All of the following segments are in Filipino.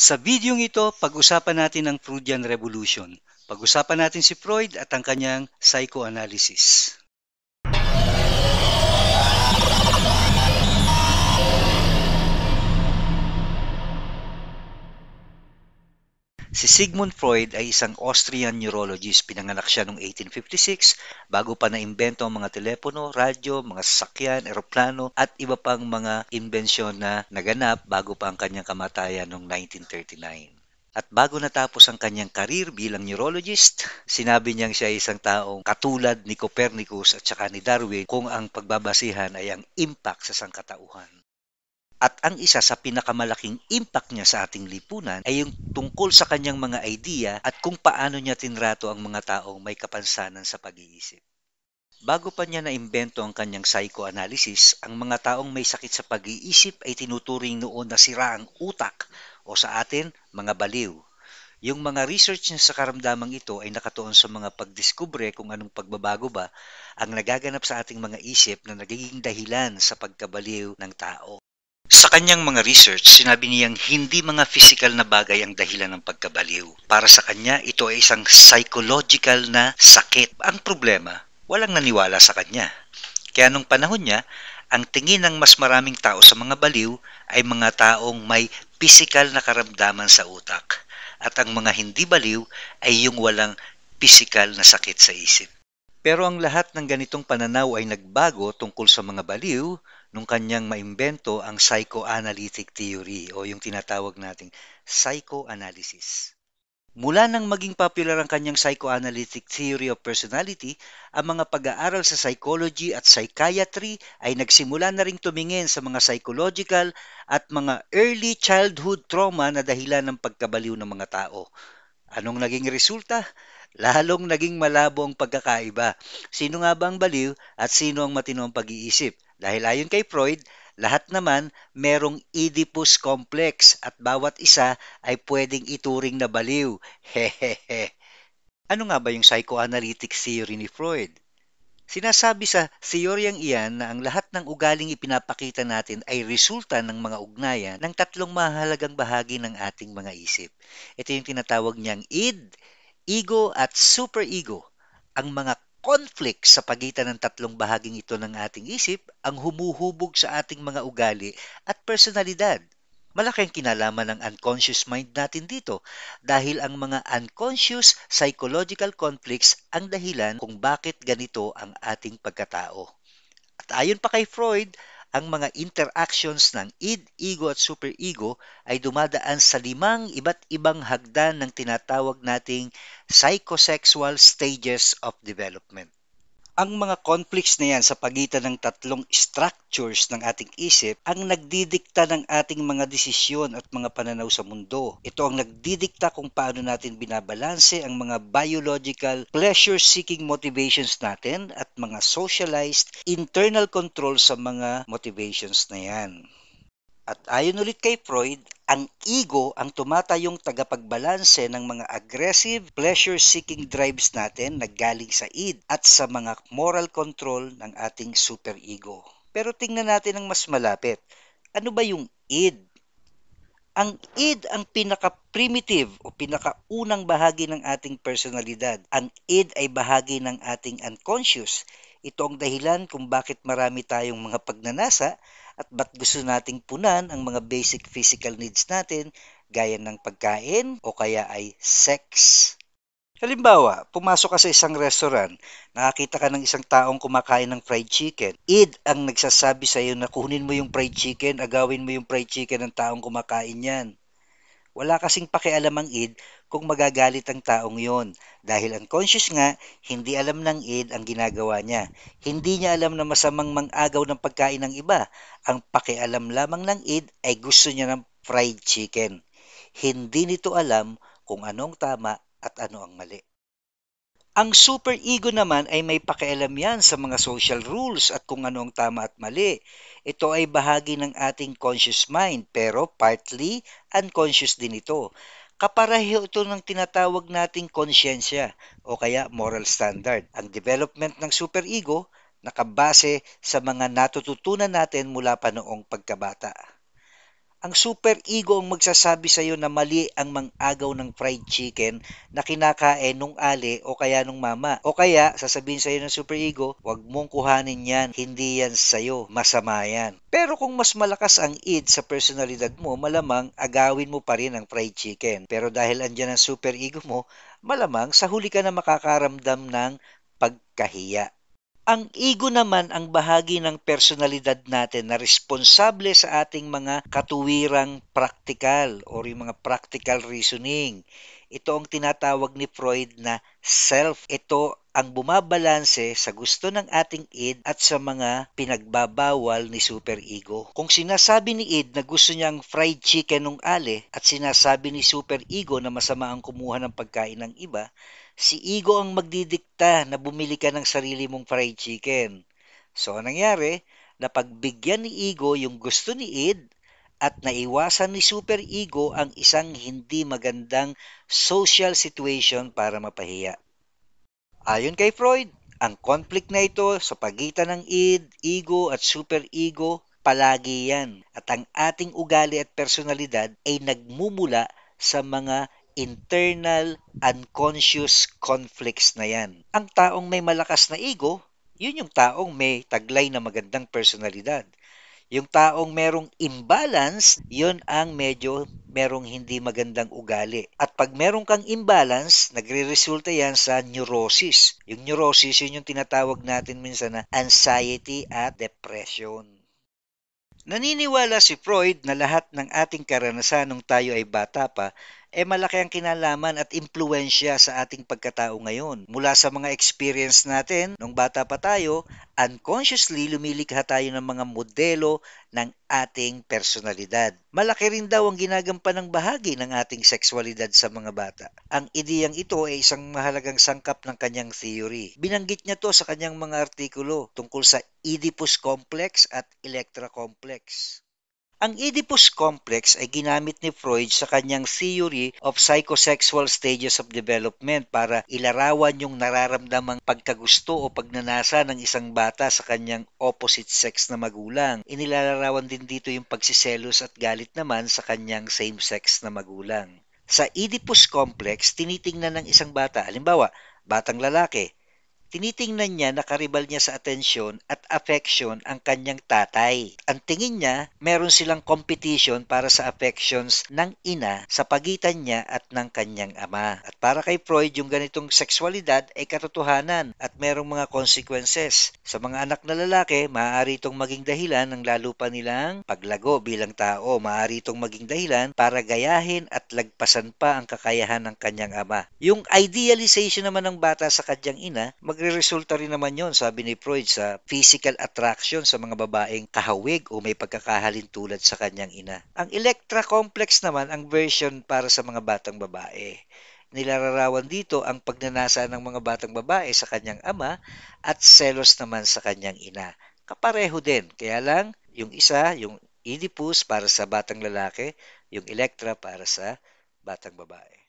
Sa video ito, pag-usapan natin ang Freudian Revolution. Pag-usapan natin si Freud at ang kanyang psychoanalysis. Si Sigmund Freud ay isang Austrian neurologist. Pinanganak siya noong 1856 bago pa naimbento ang mga telepono, radyo, mga sasakyan, eroplano at iba pang mga imbensyon na naganap bago pa ang kanyang kamatayan noong 1939. At bago natapos ang kanyang karir bilang neurologist, sinabi niyang siya ay isang taong katulad ni Copernicus at saka ni Darwin kung ang pagbabasihan ay ang impact sa sangkatauhan. At ang isa sa pinakamalaking impact niya sa ating lipunan ay yung tungkol sa kanyang mga idea at kung paano niya tinrato ang mga taong may kapansanan sa pag-iisip. Bago pa niya naimbento ang kanyang psychoanalysis, ang mga taong may sakit sa pag-iisip ay tinuturing noon na sira ang utak o sa atin, mga baliw. Yung mga research niya sa karamdamang ito ay nakatuon sa mga pagdiskubre kung anong pagbabago ba ang nagaganap sa ating mga isip na nagiging dahilan sa pagkabaliw ng tao. Sa kanyang mga research, sinabi niyang hindi mga physical na bagay ang dahilan ng pagkabaliw. Para sa kanya, ito ay isang psychological na sakit. Ang problema, walang naniwala sa kanya. Kaya nung panahon niya, ang tingin ng mas maraming tao sa mga baliw ay mga taong may physical na karamdaman sa utak. At ang mga hindi baliw ay yung walang physical na sakit sa isip. Pero ang lahat ng ganitong pananaw ay nagbago tungkol sa mga baliw nung kanyang maimbento ang psychoanalytic theory o yung tinatawag nating psychoanalysis. Mula nang maging popular ang kanyang psychoanalytic theory of personality, ang mga pag-aaral sa psychology at psychiatry ay nagsimula na ring tumingin sa mga psychological at mga early childhood trauma na dahilan ng pagkabaliw ng mga tao Anong naging resulta? Lalong naging malabo ang pagkakaiba. Sino nga ba ang baliw at sino ang matino ang pag-iisip? Dahil ayon kay Freud, lahat naman merong Oedipus complex at bawat isa ay pwedeng ituring na baliw. Hehehe. ano nga ba yung psychoanalytic theory ni Freud? Sinasabi sa teoryang iyan na ang lahat ng ugaling ipinapakita natin ay resulta ng mga ugnayan ng tatlong mahalagang bahagi ng ating mga isip. Ito yung tinatawag niyang id, ego at superego. Ang mga conflict sa pagitan ng tatlong bahaging ito ng ating isip ang humuhubog sa ating mga ugali at personalidad Malaking kinalaman ng unconscious mind natin dito dahil ang mga unconscious psychological conflicts ang dahilan kung bakit ganito ang ating pagkatao. At ayon pa kay Freud, ang mga interactions ng id, ego at superego ay dumadaan sa limang iba't ibang hagdan ng tinatawag nating psychosexual stages of development. Ang mga conflicts na yan sa pagitan ng tatlong structures ng ating isip ang nagdidikta ng ating mga desisyon at mga pananaw sa mundo. Ito ang nagdidikta kung paano natin binabalanse ang mga biological pleasure-seeking motivations natin at mga socialized internal control sa mga motivations na yan. At ayon ulit kay Freud, ang ego ang tumatayong tagapagbalanse ng mga aggressive, pleasure-seeking drives natin na galing sa id at sa mga moral control ng ating superego. Pero tingnan natin ang mas malapit. Ano ba yung id? Ang id ang pinaka-primitive o pinakaunang bahagi ng ating personalidad. Ang id ay bahagi ng ating unconscious. Ito ang dahilan kung bakit marami tayong mga pagnanasa at ba't gusto nating punan ang mga basic physical needs natin gaya ng pagkain o kaya ay sex. Halimbawa, pumasok ka sa isang restaurant, nakakita ka ng isang taong kumakain ng fried chicken. Id ang nagsasabi sa iyo na kunin mo yung fried chicken, agawin mo yung fried chicken ng taong kumakain yan. Wala kasing pakialam ang id kung magagalit ang taong yon dahil unconscious nga, hindi alam ng id ang ginagawa niya. Hindi niya alam na masamang mangagaw ng pagkain ng iba. Ang pakialam lamang ng id ay gusto niya ng fried chicken. Hindi nito alam kung anong tama at ano ang mali. Ang super ego naman ay may pakialam yan sa mga social rules at kung ano ang tama at mali. Ito ay bahagi ng ating conscious mind pero partly unconscious din ito. Kapareho ito ng tinatawag nating konsyensya o kaya moral standard. Ang development ng superego nakabase sa mga natututunan natin mula pa noong pagkabata ang super ego ang magsasabi sa iyo na mali ang mang-agaw ng fried chicken na kinakain nung ali o kaya nung mama. O kaya sasabihin sa iyo ng super ego, "Huwag mong kuhanin 'yan, hindi 'yan sa iyo, masama 'yan." Pero kung mas malakas ang id sa personalidad mo, malamang agawin mo pa rin ang fried chicken. Pero dahil andyan ang super ego mo, malamang sa huli ka na makakaramdam ng pagkahiya. Ang ego naman ang bahagi ng personalidad natin na responsable sa ating mga katuwirang practical or yung mga practical reasoning. Ito ang tinatawag ni Freud na self. Ito ang bumabalanse sa gusto ng ating id at sa mga pinagbabawal ni Super Ego. Kung sinasabi ni id na gusto niyang fried chicken ng ale at sinasabi ni Super Ego na masama ang kumuha ng pagkain ng iba, si Ego ang magdidikta na bumili ka ng sarili mong fried chicken. So, anong nangyari? Napagbigyan ni Ego yung gusto ni id at naiwasan ni Super Ego ang isang hindi magandang social situation para mapahiya. Ayon kay Freud, ang conflict na ito sa pagitan ng id, ego at superego palagi yan at ang ating ugali at personalidad ay nagmumula sa mga internal unconscious conflicts na yan. Ang taong may malakas na ego, yun yung taong may taglay na magandang personalidad. Yung taong merong imbalance, yun ang medyo merong hindi magandang ugali. At pag merong kang imbalance, nagre-resulta yan sa neurosis. Yung neurosis, yun yung tinatawag natin minsan na anxiety at depression. Naniniwala si Freud na lahat ng ating karanasan nung tayo ay bata pa eh malaki ang kinalaman at impluensya sa ating pagkatao ngayon. Mula sa mga experience natin nung bata pa tayo, unconsciously lumilikha tayo ng mga modelo ng ating personalidad. Malaki rin daw ang ginagampan ng bahagi ng ating sexualidad sa mga bata. Ang ideyang ito ay isang mahalagang sangkap ng kanyang theory. Binanggit niya to sa kanyang mga artikulo tungkol sa Oedipus complex at Electra complex. Ang Oedipus complex ay ginamit ni Freud sa kanyang theory of psychosexual stages of development para ilarawan yung nararamdamang pagkagusto o pagnanasa ng isang bata sa kanyang opposite sex na magulang. Inilalarawan din dito yung pagsiselos at galit naman sa kanyang same sex na magulang. Sa Oedipus complex, tinitingnan ng isang bata, halimbawa, batang lalaki, Tinitingnan niya na karibal niya sa atensyon at affection ang kanyang tatay. Ang tingin niya, meron silang competition para sa affections ng ina sa pagitan niya at ng kanyang ama. At para kay Freud, yung ganitong sexualidad ay katotohanan at merong mga consequences. Sa mga anak na lalaki, maaari itong maging dahilan ng lalo pa nilang paglago bilang tao. Maaari itong maging dahilan para gayahin at lagpasan pa ang kakayahan ng kanyang ama. Yung idealization naman ng bata sa kanyang ina, mag nagre-resulta rin naman yon sabi ni Freud, sa physical attraction sa mga babaeng kahawig o may pagkakahalin tulad sa kanyang ina. Ang Electra complex naman ang version para sa mga batang babae. Nilararawan dito ang pagnanasa ng mga batang babae sa kanyang ama at selos naman sa kanyang ina. Kapareho din, kaya lang yung isa, yung Oedipus para sa batang lalaki, yung Electra para sa batang babae.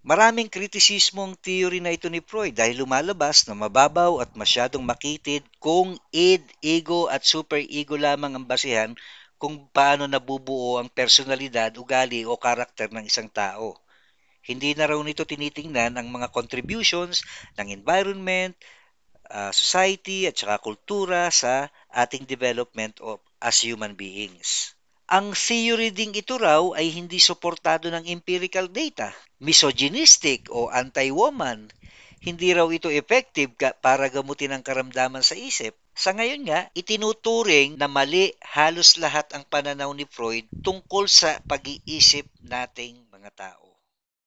Maraming kritisismo ang theory na ito ni Freud dahil lumalabas na mababaw at masyadong makitid kung id, ego at superego lamang ang basihan kung paano nabubuo ang personalidad, ugali o karakter ng isang tao. Hindi na raw nito tinitingnan ang mga contributions ng environment, uh, society at saka kultura sa ating development of as human beings. Ang theory ding ito raw ay hindi suportado ng empirical data, misogynistic o anti-woman, hindi raw ito effective para gamutin ang karamdaman sa isip. Sa ngayon nga, itinuturing na mali halos lahat ang pananaw ni Freud tungkol sa pag-iisip nating mga tao.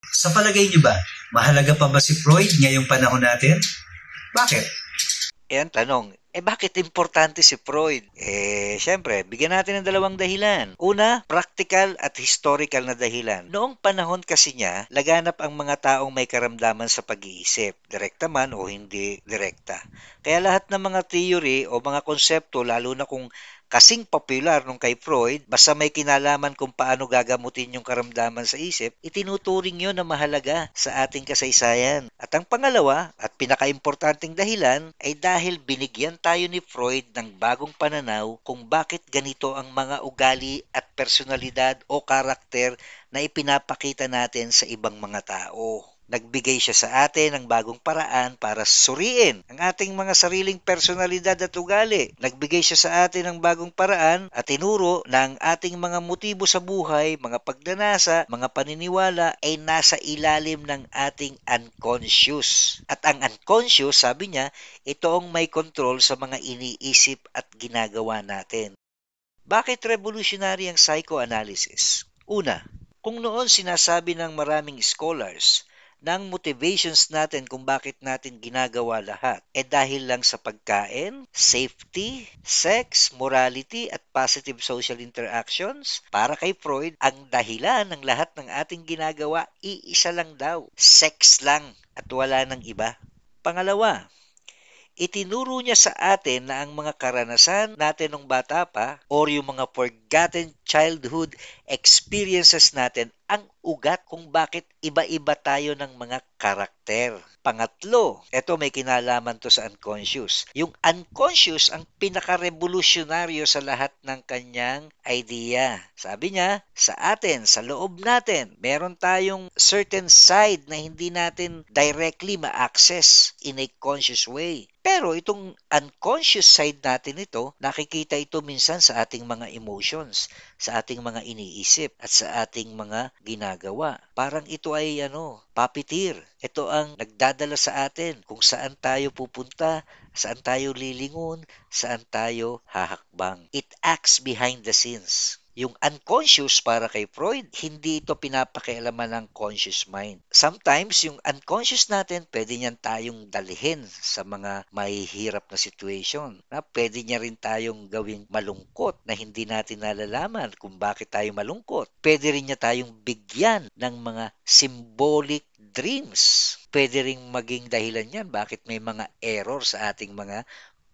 Sa palagay niyo ba, mahalaga pa ba si Freud ngayong panahon natin? Bakit? Ayan, eh, tanong. Eh bakit importante si Freud? Eh syempre, bigyan natin ng dalawang dahilan. Una, practical at historical na dahilan. Noong panahon kasi niya, laganap ang mga taong may karamdaman sa pag-iisip, direkta man o hindi direkta. Kaya lahat ng mga theory o mga konsepto, lalo na kung kasing popular nung kay Freud, basta may kinalaman kung paano gagamutin yung karamdaman sa isip, itinuturing yon na mahalaga sa ating kasaysayan. At ang pangalawa at pinakaimportanteng dahilan ay dahil binigyan tayo ni Freud ng bagong pananaw kung bakit ganito ang mga ugali at personalidad o karakter na ipinapakita natin sa ibang mga tao. Nagbigay siya sa atin ng bagong paraan para suriin ang ating mga sariling personalidad at ugali. Nagbigay siya sa atin ng bagong paraan at tinuro na ang ating mga motibo sa buhay, mga pagdanasa, mga paniniwala ay nasa ilalim ng ating unconscious. At ang unconscious, sabi niya, ito ang may control sa mga iniisip at ginagawa natin. Bakit revolutionary ang psychoanalysis? Una, kung noon sinasabi ng maraming scholars ng motivations natin kung bakit natin ginagawa lahat. E dahil lang sa pagkain, safety, sex, morality, at positive social interactions, para kay Freud, ang dahilan ng lahat ng ating ginagawa, iisa lang daw. Sex lang at wala ng iba. Pangalawa, itinuro niya sa atin na ang mga karanasan natin nung bata pa or yung mga forg forgotten childhood experiences natin ang ugat kung bakit iba-iba tayo ng mga karakter. Pangatlo, ito may kinalaman to sa unconscious. Yung unconscious ang pinakarevolusyonaryo sa lahat ng kanyang idea. Sabi niya, sa atin, sa loob natin, meron tayong certain side na hindi natin directly ma-access in a conscious way. Pero itong unconscious side natin ito, nakikita ito minsan sa ating mga emotions actions, sa ating mga iniisip at sa ating mga ginagawa. Parang ito ay ano, papitir. Ito ang nagdadala sa atin kung saan tayo pupunta, saan tayo lilingon, saan tayo hahakbang. It acts behind the scenes. Yung unconscious para kay Freud, hindi ito pinapakialaman ng conscious mind. Sometimes, yung unconscious natin, pwede niyan tayong dalihin sa mga mahihirap na situation. Na pwede niya rin tayong gawing malungkot na hindi natin nalalaman kung bakit tayo malungkot. Pwede rin niya tayong bigyan ng mga symbolic dreams. Pwede ring maging dahilan yan bakit may mga error sa ating mga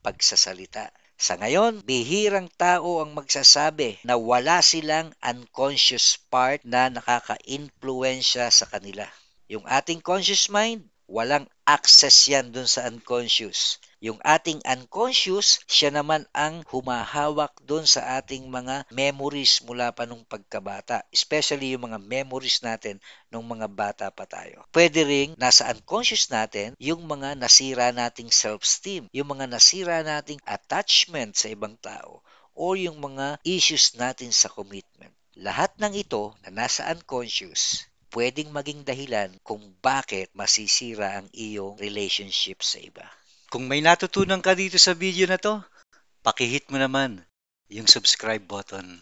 pagsasalita. Sa ngayon, bihirang tao ang magsasabi na wala silang unconscious part na nakaka-influensya sa kanila. Yung ating conscious mind, Walang access yan dun sa unconscious. Yung ating unconscious, siya naman ang humahawak doon sa ating mga memories mula pa nung pagkabata. Especially yung mga memories natin nung mga bata pa tayo. Pwede ring nasa unconscious natin yung mga nasira nating self-esteem, yung mga nasira nating attachment sa ibang tao, o yung mga issues natin sa commitment. Lahat ng ito na nasa unconscious, pwedeng maging dahilan kung bakit masisira ang iyong relationship sa iba. Kung may natutunan ka dito sa video na to, pakihit mo naman yung subscribe button.